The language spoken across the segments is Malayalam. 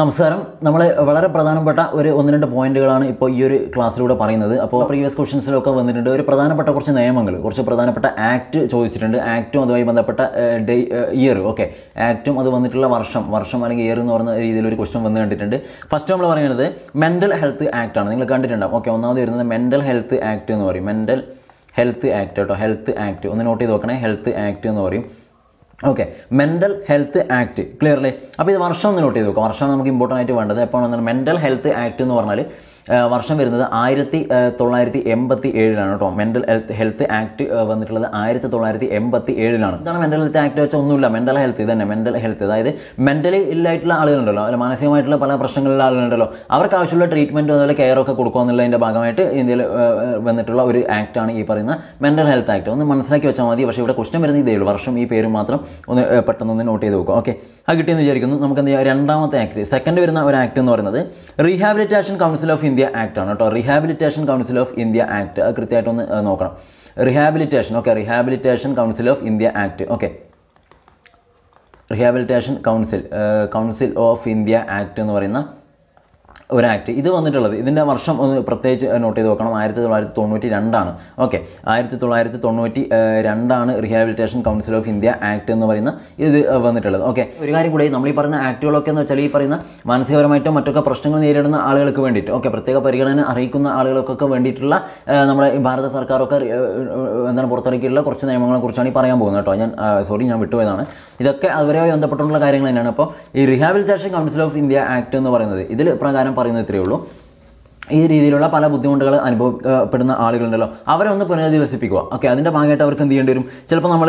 നമസ്കാരം നമ്മൾ വളരെ പ്രധാനപ്പെട്ട ഒരു ഒന്ന് രണ്ട് പോയിന്റുകളാണ് ഇപ്പോൾ ഈ ഒരു ക്ലാസ്സിലൂടെ പറയുന്നത് അപ്പോൾ പ്രീവിയസ് ക്വസ്റ്റൻസിലൊക്കെ വന്നിട്ടുണ്ട് ഒരു പ്രധാനപ്പെട്ട കുറച്ച് നിയമങ്ങൾ കുറച്ച് പ്രധാനപ്പെട്ട ആക്ട് ചോദിച്ചിട്ടുണ്ട് ആക്റ്റും അതുമായി ബന്ധപ്പെട്ട ഡേ ഇയർ ഓക്കെ ആക്റ്റും അത് വന്നിട്ടുള്ള വർഷം വർഷം അല്ലെങ്കിൽ ഇയർ എന്ന് പറയുന്ന രീതിയിൽ ഒരു ക്വസ്റ്റൻ വന്ന് കണ്ടിട്ടുണ്ട് ഫസ്റ്റ് നമ്മൾ പറയുന്നത് മെൻ്റൽ ഹെൽത്ത് ആക്ട് ആണ് നിങ്ങൾ കണ്ടിട്ടുണ്ടാവും ഓക്കെ ഒന്നാമത് വരുന്നത് മെൻ്റൽ ഹെൽത്ത് ആക്ട് എന്ന് പറയും മെൻ്റൽ ഹെൽത്ത് ആക്ട് കേട്ടോ ഹെൽത്ത് ആക്ട് ഒന്ന് നോട്ട് ചെയ്ത് നോക്കണേ ഹെൽത്ത് ആക്ട് എന്ന് പറയും okay mental health act clearly അപ്പോൾ ഇത് വർഷം ഒന്ന് നോട്ട് ചെയ്ത് നോക്കാം വർഷം നമുക്ക് ഇമ്പോർട്ടൻ്റ് ആയിട്ട് വേണ്ടത് എപ്പോഴാണെന്ന് മെൻ്റൽ ഹെൽത്ത് ആക്ട് എന്ന് പറഞ്ഞാൽ വർഷം വരുന്നത് ആയിരത്തി തൊള്ളായിരത്തി എൺപത്തി ഏഴിലാണ് കേട്ടോ മെൻ്റൽ ഹെൽത്ത് ഹെൽത്ത് ആക്ട് വന്നിട്ടുള്ളത് ആയിരത്തി തൊള്ളായിരത്തി എൺപത്തി ഏഴിലാണ് ഇതാണ് മെൻ്റൽ ഹെൽത്ത് ആക്ട് വെച്ചാൽ ഒന്നുമില്ല മെൻ്റൽ ഹെൽത്ത് തന്നെ മെൻ്റൽ ഹെൽത്ത് അതായത് മെൻ്റലി ഇല്ലായിട്ടുള്ള ആളുകളുണ്ടല്ലോ അല്ലെങ്കിൽ മാനസികമായിട്ടുള്ള പല പ്രശ്നങ്ങളുള്ള ആളുകളുണ്ടല്ലോ അവർക്ക് ആവശ്യമുള്ള ട്രീറ്റ്മെൻറ്റ് അതുപോലെ കെയർ ഒക്കെ കൊടുക്കുക എന്നുള്ളതിൻ്റെ ഭാഗമായിട്ട് ഇന്ത്യയിൽ വന്നിട്ടുള്ള ഒരു ആക്ടാണ് ഈ പറയുന്ന മെൻ്റൽ ഹെൽത്ത് ആക്ട് ഒന്ന് മനസ്സിലാക്കി വെച്ചാൽ മതി പക്ഷേ ഇവിടെ ക്വസ്റ്റ്യൻ വരുന്നത് ഇതേ ഉള്ളൂ വർഷം ഈ പേര് മാത്രം ഒന്ന് പെട്ടെന്നൊന്ന് നോട്ട് ചെയ്ത് നോക്കുക ഓക്കെ അത് കിട്ടിയെന്ന് വിചാരിക്കുന്നു നമുക്ക് എന്ത് ചെയ്യാം രണ്ടാമത്തെ ആക്ട് സെക്കൻഡ് വരുന്ന ഒരു ആക്ട് എന്ന് പറയുന്നത് rehabilitation council of India act ആണ് കേട്ടോ rehabilitation council of India act അത് കൃത്യമായിട്ടൊന്ന് നോക്കണം rehabilitation okay rehabilitation council of India act okay rehabilitation council council of India act എന്ന് പറയുന്ന ഒരു ആക്ട് ഇത് വന്നിട്ടുള്ളത് ഇതിൻ്റെ വർഷം ഒന്ന് പ്രത്യേകിച്ച് നോട്ട് ചെയ്ത് വെക്കണം ആയിരത്തി തൊള്ളായിരത്തി തൊണ്ണൂറ്റി രണ്ടാണ് ഓക്കെ ആയിരത്തി തൊള്ളായിരത്തി തൊണ്ണൂറ്റി രണ്ടാണ് rehabilitation council of India act എന്ന് പറയുന്ന ഇത് വന്നിട്ടുള്ളത് ഓക്കെ ഒരു കാര്യം കൂടെ നമ്മൾ ഈ പറയുന്ന ആക്ടുകളൊക്കെ എന്ന് വെച്ചാൽ ഈ പറയുന്ന മാനസികപരമായിട്ടും മറ്റൊക്കെ പ്രശ്നങ്ങൾ നേരിടുന്ന ആളുകൾക്ക് വേണ്ടിയിട്ട് ഓക്കെ പ്രത്യേക പരിഗണന അറിയിക്കുന്ന ആളുകൾക്കൊക്കെ വേണ്ടിയിട്ടുള്ള നമ്മുടെ ഈ ഭാരത സർക്കാരൊക്കെ എന്താണ് പുറത്തിറക്കിയിട്ടുള്ള കുറച്ച് നിയമങ്ങളെക്കുറിച്ചാണ് ഈ പറയാൻ പോകുന്നത് കേട്ടോ ഞാൻ സോറി ഞാൻ വിട്ടുപോയതാണ് ഇതൊക്കെ അവരുമായി ബന്ധപ്പെട്ടുള്ള കാര്യങ്ങൾ തന്നെയാണ് അപ്പോൾ ഈ rehabilitation council of India act എന്ന് പറയുന്നത് ഇതിൽ പ്രകാരം പറയുന്നത് ഇത്രയേ ഉള്ളൂ ഈ രീതിയിലുള്ള പല ബുദ്ധിമുട്ടുകൾ അനുഭവപ്പെടുന്ന ആളുകളുണ്ടല്ലോ അവരെ ഒന്ന് പുനരധിവസിപ്പിക്കുക ഓക്കെ അതിൻ്റെ ഭാഗമായിട്ട് അവർക്ക് എന്ത് ചെയ്യേണ്ടി വരും ചിലപ്പോൾ നമ്മൾ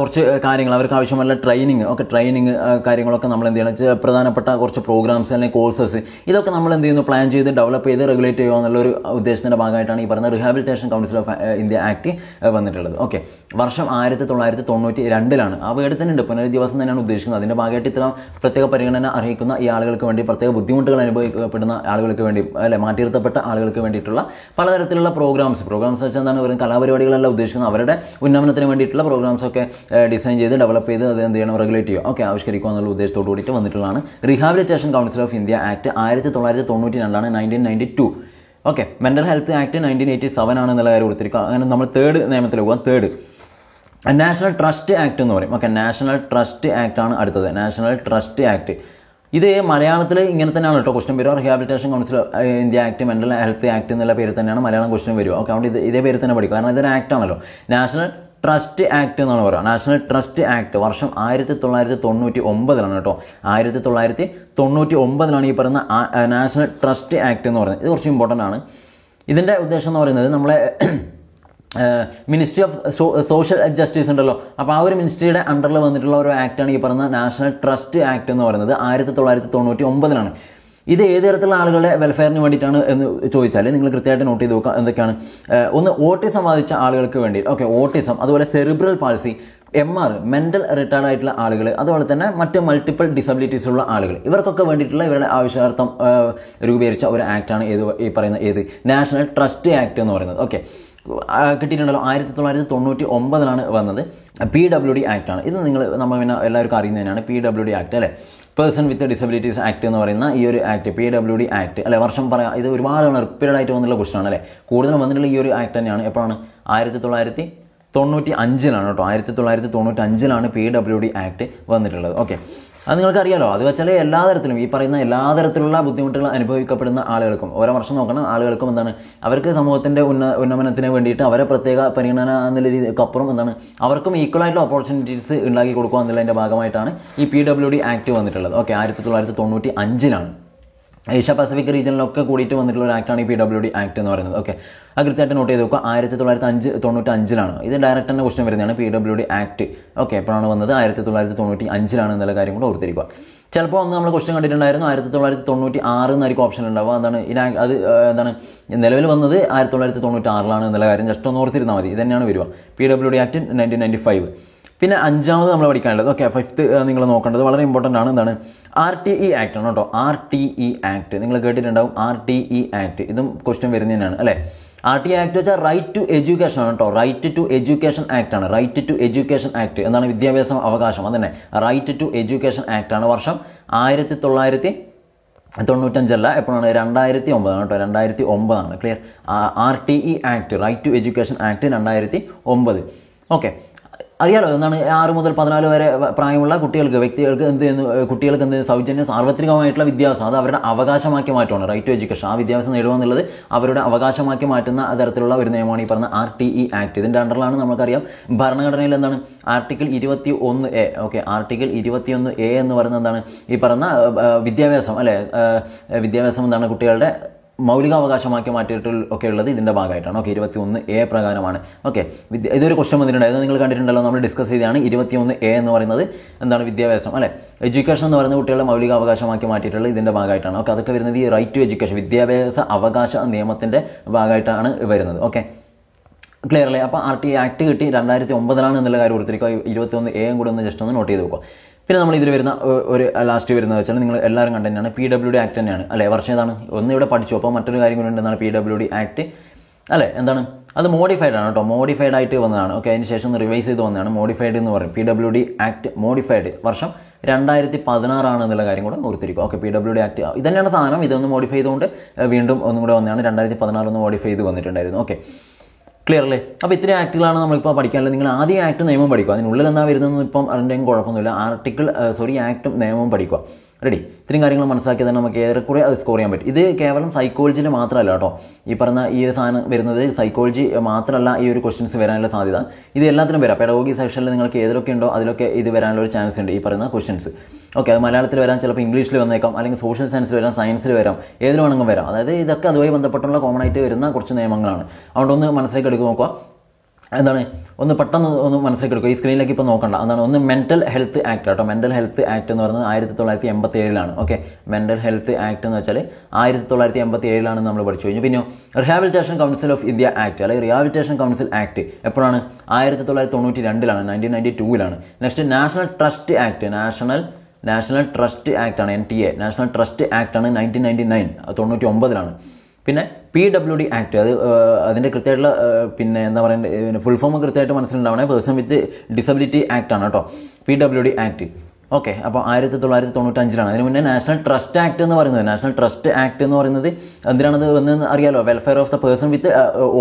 കുറച്ച് കാര്യങ്ങൾ അവർക്ക് ആവശ്യമുള്ള ട്രെയിനിങ് ഓക്കെ ട്രെയിനിങ് കാര്യങ്ങളൊക്കെ നമ്മൾ എന്ത് ചെയ്യണം പ്രധാനപ്പെട്ട കുറച്ച് പ്രോഗ്രാംസ് അല്ലെങ്കിൽ കോഴ്സസ് ഇതൊക്കെ നമ്മൾ എന്ത് ചെയ്യുന്നു പ്ലാൻ ചെയ്ത് ഡെവലപ്പ് ചെയ്ത് റെഗുലേറ്റ് ചെയ്യുക എന്നുള്ളൊരു ഒരു ഉദ്ദേശത്തിൻ്റെ ഭാഗമായിട്ടാണ് ഈ പറയുന്ന rehabilitation council of India act വന്നിട്ടുള്ളത് ഓക്കെ വർഷം ആയിരത്തി തൊള്ളായിരത്തി തൊണ്ണൂറ്റി രണ്ടിലാണ് ആ തന്നെ ഉണ്ട് പുനരധിവാസം തന്നെയാണ് ഉദ്ദേശിക്കുന്നത് അതിൻ്റെ ഭാഗമായിട്ട് ഇത്ര പ്രത്യേക പരിഗണന അർഹിക്കുന്ന ഈ ആളുകൾക്ക് വേണ്ടി പ്രത്യേക ബുദ്ധിമുട്ടുകൾ അനുഭവപ്പെടുന്ന ആളുകൾക്ക് വേണ്ടി അല്ലെ മാറ്റി അടിനിർത്തപ്പെട്ട ആളുകൾക്ക് വേണ്ടിയിട്ടുള്ള പലതരത്തിലുള്ള പ്രോഗ്രാംസ് പ്രോഗ്രാംസ് വെച്ചാൽ എന്താണ് പറയുന്നത് കലാപരിപാടികളെല്ലാം ഉദ്ദേശിക്കുന്നത് അവരുടെ ഉന്നമനത്തിന് വേണ്ടിയിട്ടുള്ള പ്രോഗ്രാംസൊക്കെ ഡിസൈൻ ചെയ്ത് ഡെവലപ്പ് ചെയ്ത് അത് എന്ത് ചെയ്യണം റെഗുലേറ്റ് ചെയ്യുക ഓക്കെ ആവിഷ്കരിക്കുക എന്നുള്ള ഉദ്ദേശത്തോട് കൂടിയിട്ട് വന്നിട്ടുള്ളതാണ് rehabilitation council of India act ആയിരത്തി തൊള്ളായിരത്തി തൊണ്ണൂറ്റി രണ്ടാണ് nineteen ninety two okay mental health act nineteen eighty seven ആണ് എന്നുള്ള കാര്യം കൊടുത്തിരിക്കുക അങ്ങനെ നമ്മൾ തേർഡ് നിയമത്തിൽ പോകാം തേർഡ് നാഷണൽ ട്രസ്റ്റ് ആക്ട് എന്ന് പറയും ഓക്കെ നാഷണൽ ട്രസ്റ്റ് ആക്ട് ആണ് അടുത്തത് നാഷണൽ ട്രസ്റ്റ് ആക്ട് ഇത് മലയാളത്തിൽ ഇങ്ങനെ തന്നെയാണ് കേട്ടോ ക്വസ്റ്റ്യൻ വരിക rehabilitation council India act mental health act എന്നുള്ള പേര് തന്നെയാണ് മലയാളം ക്വസ്റ്റ്യൻ വരുമോ ഓക്കെ അതുകൊണ്ട് ഇത് ഇതേ പേര് തന്നെ പഠിക്കും കാരണം ഇതൊരു ആക്ട് ആണല്ലോ നാഷണൽ ട്രസ്റ്റ് ആക്ട് എന്നാണ് പറയുക നാഷണൽ ട്രസ്റ്റ് ആക്ട് വർഷം ആയിരത്തി തൊള്ളായിരത്തി തൊണ്ണൂറ്റി ഒമ്പതിലാണ് കേട്ടോ ആയിരത്തി തൊള്ളായിരത്തി തൊണ്ണൂറ്റി ഒമ്പതിലാണ് ഈ പറയുന്ന നാഷണൽ ട്രസ്റ്റ് ആക്ട് എന്ന് പറയുന്നത് ഇത് കുറച്ച് ഇമ്പോർട്ടൻ്റ് ആണ് ഇതിൻ്റെ ഉദ്ദേശം എന്ന് പറയുന്നത് നമ്മളെ മിനിസ്ട്രി ഓഫ് സോഷ്യൽ ജസ്റ്റിസ് ഉണ്ടല്ലോ അപ്പോൾ ആ ഒരു മിനിസ്ട്രിയുടെ അണ്ടറിൽ വന്നിട്ടുള്ള ഒരു ആക്റ്റാണ് ഈ പറയുന്നത് നാഷണൽ ട്രസ്റ്റ് ആക്ട് എന്ന് പറയുന്നത് ആയിരത്തി തൊള്ളായിരത്തി തൊണ്ണൂറ്റി ഒമ്പതിലാണ് ഇത് ഏത് തരത്തിലുള്ള ആളുകളുടെ വെൽഫെയറിന് വേണ്ടിയിട്ടാണ് എന്ന് ചോദിച്ചാൽ നിങ്ങൾ കൃത്യമായിട്ട് നോട്ട് ചെയ്ത് നോക്കുക എന്തൊക്കെയാണ് ഒന്ന് ഓട്ടിസം ബാധിച്ച ആളുകൾക്ക് വേണ്ടി ഓക്കെ ഓട്ടിസം അതുപോലെ cerebral palsy M R mental retarded ആയിട്ടുള്ള ആളുകൾ അതുപോലെ തന്നെ മറ്റ് മൾട്ടിപ്പിൾ ഡിസബിലിറ്റീസ് ഉള്ള ആളുകൾ ഇവർക്കൊക്കെ വേണ്ടിയിട്ടുള്ള ഇവരുടെ ആവശ്യാർത്ഥം രൂപീകരിച്ച ഒരു ആക്ടാണ് ഏത് ഈ പറയുന്ന ഏത് നാഷണൽ ട്രസ്റ്റ് ആക്ട് എന്ന് പറയുന്നത് ഓക്കെ കിട്ടിയിട്ടുണ്ടല്ലോ ആയിരത്തി തൊള്ളായിരത്തി തൊണ്ണൂറ്റി ഒമ്പതിലാണ് വന്നത് പി ഡബ്ല്യു ഡി ആണ് ഇത് നിങ്ങൾ നമ്മൾ പിന്നെ എല്ലാവർക്കും അറിയുന്നതിനാണ് പി ഡബ്ല്യു ഡി ആക്ട് അല്ലേ പേഴ്സൺ വിത്ത് ഡിസബിലിറ്റീസ് ആക്ട് എന്ന് പറയുന്ന ഈ ഒരു act P W D act അല്ലെ വർഷം പറയാം ഇത് ഒരുപാട് റിപ്പീറ്റഡ് ആയിട്ട് വന്നിട്ടുള്ള ക്വസ്റ്റൻ ആണ് അല്ലേ കൂടുതലും വന്നിട്ടുള്ള ഈ ഒരു ആക്ട് തന്നെയാണ് എപ്പോഴാണ് ആയിരത്തി തൊള്ളായിരത്തി തൊണ്ണൂറ്റി അഞ്ചിലാണ് കേട്ടോ ആയിരത്തി തൊള്ളായിരത്തി തൊണ്ണൂറ്റി അഞ്ചിലാണ് പി ഡബ്ല്യു ഡി ആക്ട് വന്നിട്ടുള്ളത് ഓക്കെ അത് നിങ്ങൾക്കറിയാലോ അത് വെച്ചാൽ എല്ലാ തരത്തിലും ഈ പറയുന്ന എല്ലാ തരത്തിലുള്ള ബുദ്ധിമുട്ടുകൾ അനുഭവിക്കപ്പെടുന്ന ആളുകൾക്കും ഓരോ വർഷം നോക്കണം ആളുകൾക്കും എന്താണ് അവർക്ക് സമൂഹത്തിൻ്റെ ഉന്ന ഉന്നമനത്തിന് വേണ്ടിയിട്ട് അവരെ പ്രത്യേക പരിഗണന എന്നുള്ള രീതിക്കപ്പുറം എന്താണ് അവർക്കും ഈക്വൽ ആയിട്ടുള്ള ഓപ്പർച്യൂണിറ്റീസ് ഉണ്ടാക്കി കൊടുക്കുക എന്നുള്ളതിൻ്റെ ഭാഗമായിട്ടാണ് ഈ പി ഡബ്ല്യു ഡി ആക്ട് വന്നിട്ടുള്ളത് ഓക്കെ ആയിരത്തി തൊള്ളായിരത്തി തൊണ്ണൂറ്റി അഞ്ചിലാണ് ഏഷ്യ പസഫിക് റീജിയനിലൊക്കെ കൂടിയിട്ട് വന്നിട്ടുള്ള ഒരു ആക്ടാണ് ഈ പി ഡബ്ല്യു ഡി ആക്ട് എന്ന് പറയുന്നത് ഓക്കെ ആ കൃത്യമായിട്ട് നോട്ട് ചെയ്ത് നോക്കുക ആയിരത്തി തൊള്ളായിരത്തി അഞ്ച് തൊണ്ണൂറ്റി അഞ്ചിലാണ് ഇത് ഡയറക്റ്റ് തന്നെ ക്വസ്റ്റൻ വരുന്നതാണ് P W D act okay എപ്പോഴാണ് വന്നത് ആയിരത്തി തൊള്ളായിരത്തി തൊണ്ണൂറ്റി അഞ്ചിലാണ് എന്നുള്ള കാര്യം കൂടെ ഓർത്തിരിക്കുക ചിലപ്പോൾ അന്ന് നമ്മൾ ക്വസ്റ്റൻ കണ്ടിട്ടുണ്ടായിരുന്നു ആയിരത്തി തൊള്ളായിരത്തി തൊണ്ണൂറ്റി ആറ് എന്നായിരിക്കും ഓപ്ഷൻ ഉണ്ടാവുക അതാണ് ഇനി അത് എന്താണ് നിലവിൽ വന്നത് ആയിരത്തി തൊള്ളായിരത്തി തൊണ്ണൂറ്റി ആറിലാണ് എന്നുള്ള കാര്യം ജസ്റ്റ് ഒന്ന് ഓർത്തിരുന്നാൽ മതി ഇത് തന്നെയാണ് വരിക P W D act nineteen ninety five പിന്നെ അഞ്ചാമത് നമ്മൾ പഠിക്കാനുള്ളത് ഓക്കെ ഫിഫ്ത്ത് നിങ്ങൾ നോക്കേണ്ടത് വളരെ ഇമ്പോർട്ടൻ്റ് ആണ് എന്താണ് ആർ ടി ഇ ആക്ട് ആണ് കേട്ടോ ആർ ടി ഇ ആക്ട് നിങ്ങൾ കേട്ടിട്ടുണ്ടാവും ആർ ടി ഇ ആക്ട് ഇതും ക്വസ്റ്റ്യൻ തന്നെയാണ് അല്ലേ ആർ ടി ആക്ട് വെച്ചാൽ റൈറ്റ് ടു എഡ്യൂക്കേഷൻ ആണ് കേട്ടോ റൈറ്റ് ടു എഡ്യൂക്കേഷൻ ആക്ട് ആണ് റൈറ്റ് ടു എഡ്യൂക്കേഷൻ ആക്ട് എന്നാണ് വിദ്യാഭ്യാസ അവകാശം അതന്നെ റൈറ്റ് ടു എഡ്യൂക്കേഷൻ ആക്ട് ആണ് വർഷം ആയിരത്തി തൊള്ളായിരത്തി തൊണ്ണൂറ്റഞ്ചല്ല എപ്പോഴാണ് രണ്ടായിരത്തി ഒമ്പതാണ് കേട്ടോ രണ്ടായിരത്തി ഒമ്പതാണ് clear R T E act e right to education act രണ്ടായിരത്തി ഒമ്പത് ഓക്കെ അറിയാലോ എന്താണ് ആറ് മുതൽ പതിനാല് വരെ പ്രായമുള്ള കുട്ടികൾക്ക് വ്യക്തികൾക്ക് എന്ത് കുട്ടികൾക്ക് എന്ത് സൗജന്യ സാർവത്രികമായിട്ടുള്ള വിദ്യാഭ്യാസം അത് അവരുടെ അവകാശമാക്കി മാറ്റമാണ് റൈറ്റ് ടു എഡ്യൂക്കേഷൻ ആ വിദ്യാഭ്യാസം നേടുക എന്നുള്ളത് അവരുടെ അവകാശമാക്കി മാറ്റുന്ന തരത്തിലുള്ള ഒരു നിയമമാണ് ഈ പറഞ്ഞ ആർ ടി ഇ ആക്ട് ഇതിൻ്റെ അണ്ടറിലാണ് നമുക്കറിയാം ഭരണഘടനയിൽ എന്താണ് ആർട്ടിക്കിൾ ഇരുപത്തി ഒന്ന് എ ഓക്കെ ആർട്ടിക്കിൾ ഒന്ന് എ എന്ന് പറയുന്നത് എന്താണ് ഈ പറഞ്ഞ വിദ്യാഭ്യാസം അല്ലേ വിദ്യാഭ്യാസം എന്താണ് കുട്ടികളുടെ മൗലികാവകാശമാക്കി മാറ്റിയിട്ട് ഒക്കെ ഉള്ളത് ഇതിൻ്റെ ഭാഗമായിട്ടാണ് ഓക്കെ ഒന്ന് എ പ്രകാരമാണ് ഓക്കെ വിദ്യ ഇതൊരു ക്വസ്റ്റൻ വന്നിട്ടുണ്ടായിരുന്നു നിങ്ങൾ കണ്ടിട്ടുണ്ടല്ലോ നമ്മൾ ഡിസ്കസ് ചെയ്താണ് ഇരുപത്തിയൊന്ന് എ എന്ന് പറയുന്നത് എന്താണ് വിദ്യാഭ്യാസം അല്ലേ എഡ്യൂക്കേഷൻ എന്ന് പറയുന്ന കുട്ടികളെ മൗലികാവകാശമാക്കി മാറ്റിയിട്ടുള്ള ഇതിൻ്റെ ഭാഗമായിട്ടാണ് ഓക്കെ അതൊക്കെ വരുന്നത് ഈ റൈറ്റ് ടു എഡ്യൂക്കേഷൻ വിദ്യാഭ്യാസ അവകാശ നിയമത്തിൻ്റെ ഭാഗമായിട്ടാണ് വരുന്നത് ഓക്കെ ക്ലിയർ അല്ലേ അപ്പോൾ ആർ ടി ആക്ട് കിട്ടി രണ്ടായിരത്തി ഒമ്പതിലാണ് എന്നുള്ള കാര്യം കൊടുത്തിരിക്കുക ഇരുപത്തൊന്ന് എയും കൂടെ ഒന്ന് ജസ്റ്റ് ഒന്ന് നോട്ട് ചെയ്ത് വെക്കുക പിന്നെ നമ്മൾ ഇതിൽ വരുന്ന ഒരു ലാസ്റ്റ് വരുന്നത് വെച്ചാൽ നിങ്ങൾ എല്ലാവരും കണ്ടു തന്നെയാണ് പി ഡബ്ല്യു ഡി ആക്ട് തന്നെയാണ് അല്ലേ വർഷം ഏതാണ് ഒന്ന് ഇവിടെ പഠിച്ചു അപ്പോൾ മറ്റൊരു കാര്യം കൂടി ഉണ്ടെന്നാണ് പി ഡബ്ല്യു ഡി ആക്ട് അല്ലേ എന്താണ് അത് മോഡിഫൈഡ് ആണ് കേട്ടോ മോഡിഫൈഡ് ആയിട്ട് വന്നതാണ് ഓക്കെ അതിന് ശേഷം ഒന്ന് റിവൈസ് ചെയ്ത് വന്നതാണ് മോഡിഫൈഡ് എന്ന് പറയും P W D act modified വർഷം രണ്ടായിരത്തി പതിനാറാണ് എന്നുള്ള കാര്യം കൂടെ ഓർത്തിരിക്കും okay P W D act ഇതന്നെയാണ് സാധനം ഇതൊന്ന് മോഡിഫൈ ചെയ്തുകൊണ്ട് വീണ്ടും ഒന്നും കൂടെ വന്നതാണ് രണ്ടായിരത്തി പതിനാറ് ഒന്ന് മോഡിഫൈ ചെയ്ത് വന്നിട്ടുണ്ടായിരുന്നു ഓക്കെ ക്ലിയർ അല്ലേ അപ്പോൾ ഇത്രയും ആക്ടുകളാണ് നമ്മളിപ്പോൾ പഠിക്കാനുള്ളത് നിങ്ങൾ ആദ്യം ആക്ട് നിയമം പഠിക്കുക അതിനുള്ളിൽ എന്താ വരുന്നതെന്ന് ഇപ്പം അതിൻ്റെയും കുഴപ്പമൊന്നുമില്ല ആർട്ടിക്കിൾ സോറി ആക്ടും നിയമവും പഠിക്കുക റെഡി ഇത്രയും കാര്യങ്ങൾ മനസ്സിലാക്കിയാൽ തന്നെ നമുക്ക് ഏറെക്കുറെ അത് സ്കോർ ചെയ്യാൻ പറ്റും ഇത് കേവലം സൈക്കോളജിയിൽ മാത്രമല്ല കേട്ടോ ഈ പറഞ്ഞ ഈ ഒരു സാധനം വരുന്നത് സൈക്കോളജി മാത്രമല്ല ഈ ഒരു ക്വസ്റ്റ്യൻസ് വരാനുള്ള സാധ്യത ഇത് എല്ലാത്തിനും വരാം പെഡഗോഗി സെക്ഷനിൽ നിങ്ങൾക്ക് ഏതൊക്കെ ഉണ്ടോ അതിലൊക്കെ ഇത് വരാനുള്ള ഒരു ചാൻസ് ഉണ്ട് ഈ പറയുന്ന ക്വസ്റ്റ്യൻസ് ഓക്കെ അത് മലയാളത്തിൽ വരാം ചിലപ്പോൾ ഇംഗ്ലീഷിൽ വന്നേക്കാം അല്ലെങ്കിൽ സോഷ്യൽ സയൻസിൽ വരാം സയൻസിൽ വരാം ഏതിൽ വരാം അതായത് ഇതൊക്കെ അതുമായി ബന്ധപ്പെട്ടുള്ള കോമൺ ആയിട്ട് വരുന്ന കുറച്ച് നിയമങ്ങളാണ് അതുകൊണ്ടൊന്ന് മനസ്സിലേക്ക് എടുക്കുക നോക്കുക എന്താണ് ഒന്ന് പെട്ടെന്ന് ഒന്ന് മനസ്സിലേക്ക് എടുക്കുക ഈ സ്ക്രീനിലേക്ക് ഇപ്പോൾ നോക്കണ്ട എന്താണ് ഒന്ന് മെൻ്റൽ ഹെൽത്ത് ആക്ട് കേട്ടോ മെൻ്റൽ ഹെൽത്ത് ആക്ട് എന്ന് പറയുന്നത് ആയിരത്തി തൊള്ളായിരത്തി എൺപത്തി ഏഴിലാണ് ഓക്കെ മെൻ്റൽ ഹെൽത്ത് ആക്ട് എന്ന് വെച്ചാൽ ആയിരത്തി തൊള്ളായിരത്തി എൺപത്തി ഏഴിലാണ് നമ്മൾ പഠിച്ചു കഴിഞ്ഞു പിന്നെ rehabilitation council of India act അല്ലെങ്കിൽ റിഹാബിലിറ്റേഷൻ കൗൺസിൽ ആക്ട് എപ്പോഴാണ് ആയിരത്തി തൊള്ളായിരത്തി തൊണ്ണൂറ്റി രണ്ടിലാണ് നയൻറ്റീൻ നയൻറ്റി ടൂവിലാണ് next national trust act national national trust act ആണ് N T A national trust act ആണ് നയൻറ്റീൻ നയൻറ്റി നയൻ തൊണ്ണൂറ്റി ഒമ്പതിലാണ് പിന്നെ പി ഡബ്ല്യു ഡി ആക്ട് അത് അതിൻ്റെ കൃത്യമായിട്ടുള്ള പിന്നെ എന്താ പറയുക ഫുൾ ഫോം കൃത്യമായിട്ട് മനസ്സിലുണ്ടാവണേ പേഴ്സൺ വിത്ത് ഡിസബിലിറ്റി ആക്ട് ആണ് കേട്ടോ P W D act okay അപ്പോൾ ആയിരത്തി തൊള്ളായിരത്തി തൊണ്ണൂറ്റഞ്ചിലാണ് അതിന് മുന്നേ നാഷണൽ ട്രസ്റ്റ് ആക്ട് എന്ന് പറയുന്നത് നാഷണൽ ട്രസ്റ്റ് ആക്ട് എന്ന് പറയുന്നത് എന്തിനാണത് എന്ന് അറിയാലോ welfare of the person with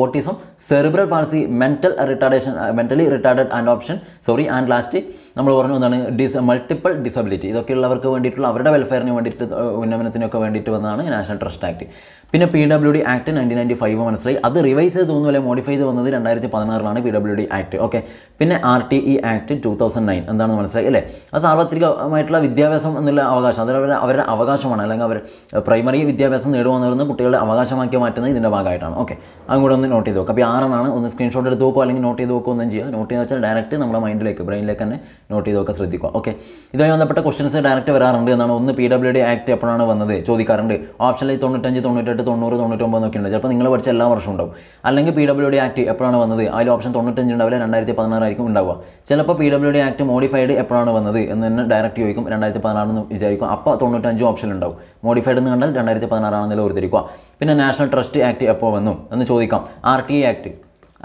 autism cerebral palsy mental retardation mentally retarded and option sorry and last നമ്മൾ പറഞ്ഞു എന്താണ് ഡിസ് മൾട്ടിപ്പിൾ ഡിസബിലിറ്റി ഇതൊക്കെയുള്ളവർക്ക് വേണ്ടിയിട്ടുള്ള അവരുടെ വെൽഫെയറിന് വേണ്ടിയിട്ട് ഉന്നമനത്തിനൊക്കെ വേണ്ടിയിട്ട് വന്നതാണ് നാഷണൽ ട്രസ്റ്റ് ആക്ട് പിന്നെ P W D act nineteen ninety five മനസ്സിലായി അത് റിവൈസ് ചെയ്ത് തോന്നുന്നു അല്ലെങ്കിൽ മോഡിഫൈ ചെയ്ത് വന്നത് രണ്ടായിരത്തി പതിനാറിലാണ് P W D act okay പിന്നെ R T E act two thousand nine എന്താണെന്ന് മനസ്സിലായി അല്ലേ അത് സാർവത്രികമായിട്ടുള്ള വിദ്യാഭ്യാസം എന്നുള്ള അവകാശം അത് അവരുടെ അവരുടെ അവകാശമാണ് അല്ലെങ്കിൽ അവർ പ്രൈമറി വിദ്യാഭ്യാസം നേടുമെന്ന് പറയുന്നത് കുട്ടികളുടെ അവകാശമാക്കി മാറ്റുന്നത് ഇതിൻ്റെ ഭാഗമായിട്ടാണ് ഓക്കെ അതും കൂടെ ഒന്ന് നോട്ട് ചെയ്ത് നോക്കാം അപ്പോൾ ആറാണ് ഒന്ന് സ്ക്രീൻഷോട്ട് എടുത്ത് നോക്കുക അല്ലെങ്കിൽ നോട്ട് ചെയ്ത് നോക്കുക ഒന്നും ചെയ്യുക നോട്ട് ചെയ്ത് വെച്ചാൽ ഡയറക്റ്റ് നമ്മുടെ മൈൻഡിലേക്ക് ബ്രെയിനിലേക്ക് തന്നെ നോട്ട് ചെയ്തൊക്കെ ശ്രദ്ധിക്കുക ഓക്കെ ഇതുമായി ബന്ധപ്പെട്ട ക്വസ്റ്റൻസ് ഡയറക്റ്റ് വരാറുണ്ട് എന്നാണ് ഒന്ന് പി ഡബ്ല്യു ഡി ആക്ട് എപ്പോഴാണ് വന്നത് ചോദിക്കാറുണ്ട് ഓപ്ഷനിൽ തൊണ്ണൂറ്റഞ്ച് തൊണ്ണൂറ്റെട്ട് തൊണ്ണൂറ് തൊണ്ണൂറ്റൊമ്പത് നോക്കിയിട്ടുണ്ട് ചിലപ്പോൾ നിങ്ങൾ പഠിച്ച എല്ലാ വർഷവും ഉണ്ടാവും അല്ലെങ്കിൽ പി ഡബ്ല്യു ഡി ആക്ട് എപ്പോഴാണ് വന്നത് അതിൽ ഓപ്ഷൻ തൊണ്ണൂറ്റഞ്ച് ഉണ്ടാവില്ല രണ്ടായിരത്തി പതിനാറായിരിക്കും ഉണ്ടാവുക ചിലപ്പോൾ P W D act modified എപ്പോഴാണ് വന്നത് എന്ന് തന്നെ ഡയറക്റ്റ് ചോദിക്കും രണ്ടായിരത്തി പതിനാറെന്ന് വിചാരിക്കും അപ്പോൾ തൊണ്ണൂറ്റഞ്ച് ഓപ്ഷൻ ഉണ്ടാവും മോഡിഫൈഡ് എന്ന് കണ്ടാൽ രണ്ടായിരത്തി പതിനാറാണെന്നുള്ള ഓർത്തിരിക്കുക പിന്നെ നാഷണൽ ട്രസ്റ്റ് ആക്ട് എപ്പോൾ വന്നു എന്ന് ചോദിക്കാം ആർ ടി ആക്ട്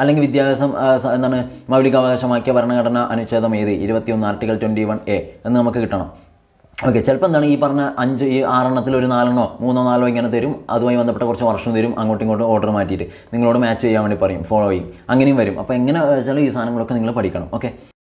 അല്ലെങ്കിൽ വിദ്യാഭ്യാസം എന്താണ് മൗലികാവകാശമാക്കിയ ഭരണഘടന അനുച്ഛേദം ഏത് ഇരുപത്തിയൊന്ന് ആർട്ടിക്കൽ ട്വൻറ്റി വൺ എ എന്ന് നമുക്ക് കിട്ടണം ഓക്കെ ചിലപ്പോൾ എന്താണ് ഈ പറഞ്ഞ അഞ്ച് ഈ ആറെണ്ണത്തിൽ ഒരു നാലെണ്ണോ മൂന്നോ നാലോ ഇങ്ങനെ തരും അതുമായി ബന്ധപ്പെട്ട കുറച്ച് വർഷം തരും അങ്ങോട്ടും ഇങ്ങോട്ടും ഓർഡർ മാറ്റിയിട്ട് നിങ്ങളോട് മാച്ച് ചെയ്യാൻ വേണ്ടി പറയും ഫോളോയിങ് അങ്ങനെയും വരും അപ്പോൾ എങ്ങനെ വെച്ചാലും ഈ സാധനങ്ങളൊക്കെ നിങ്ങൾ പഠിക്കണം ഓക്കെ